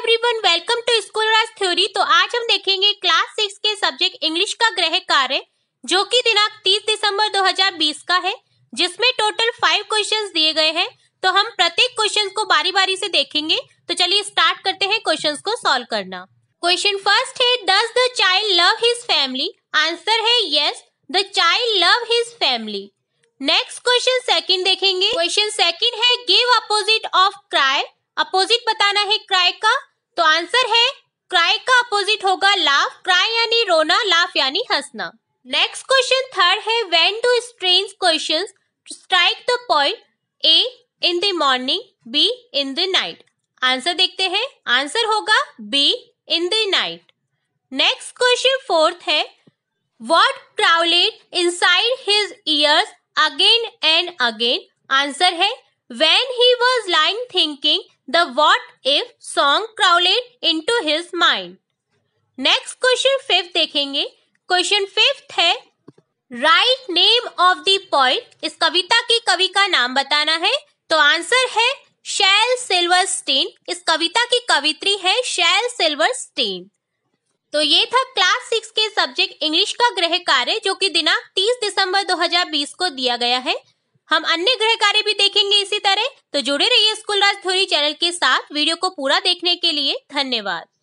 Everyone welcome to school Raj theory तो आज हम देखेंगे क्लास सिक्स के सब्जेक्ट इंग्लिश का ग्रह कार्य जो कि दिनांक 30 दिसंबर 2020 का है जिसमें टोटल फाइव क्वेश्चंस दिए गए हैं तो हम प्रत्येक क्वेश्चन को बारी बारी से देखेंगे तो चलिए स्टार्ट करते हैं क्वेश्चन को सोल्व करना क्वेश्चन फर्स्ट है does the child love his family answer है yes the child love his family next question second देखेंगे क्वेश्चन सेकेंड है give opposite of cry opposite बताना है क्राई का तो आंसर है क्राई का अपोजिट होगा लाफ क्राई यानी रोना लाफ यानी हंसना नेक्स्ट क्वेश्चन थर्ड है when do strange question strike the point A in the morning B in the night answer देखते हैं आंसर होगा B in the night next question fourth है what crawled inside his ears again and again answer है When he was lying thinking, the what if song crawled into his mind. next question fifth dekhenge question fifth hai write name of the point इस कविता के कवि का नाम बताना है तो आंसर है शैल सिल्वर स्टीन इस कविता की कवित्री है शैल सिल्वर स्टीन तो ये था क्लास सिक्स के सब्जेक्ट इंग्लिश का गृह कार्य जो कि दिनांक 30 दिसंबर 2020 को दिया गया है हम अन्य ग्रह कार्य भी देखेंगे इसी तरह तो जुड़े रहिए स्कूल राज थ्योरी चैनल के साथ वीडियो को पूरा देखने के लिए धन्यवाद